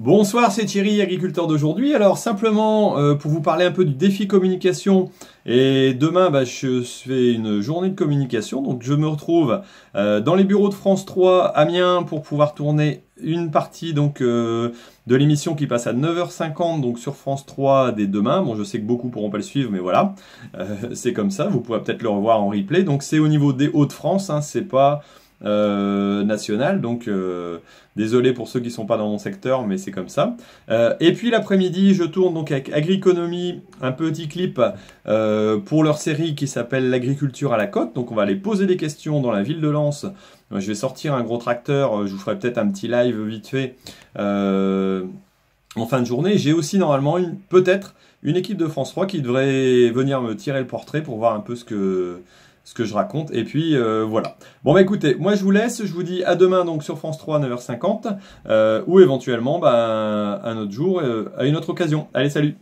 Bonsoir, c'est Thierry, agriculteur d'aujourd'hui. Alors simplement euh, pour vous parler un peu du défi communication et demain bah, je fais une journée de communication donc je me retrouve euh, dans les bureaux de France 3 Amiens pour pouvoir tourner une partie donc euh, de l'émission qui passe à 9h50 donc sur France 3 dès demain. Bon, je sais que beaucoup pourront pas le suivre, mais voilà, c'est comme ça. Vous pourrez peut-être le revoir en replay. Donc c'est au niveau des Hauts-de-France, hein. c'est pas euh, national, Donc euh, désolé pour ceux qui sont pas dans mon secteur, mais c'est comme ça. Euh, et puis l'après-midi, je tourne donc avec Agriconomie un petit clip pour leur série qui s'appelle L'agriculture à la côte. Donc on va aller poser des questions dans la ville de Lens. Je vais sortir un gros tracteur, je vous ferai peut-être un petit live vite fait en fin de journée. J'ai aussi normalement peut-être une équipe de France 3 qui devrait venir me tirer le portrait pour voir un peu ce que ce que je raconte. Et puis euh, voilà. Bon bah écoutez, moi je vous laisse, je vous dis à demain donc sur France 3 à 9h50 ou éventuellement bah, un autre jour, euh, à une autre occasion. Allez salut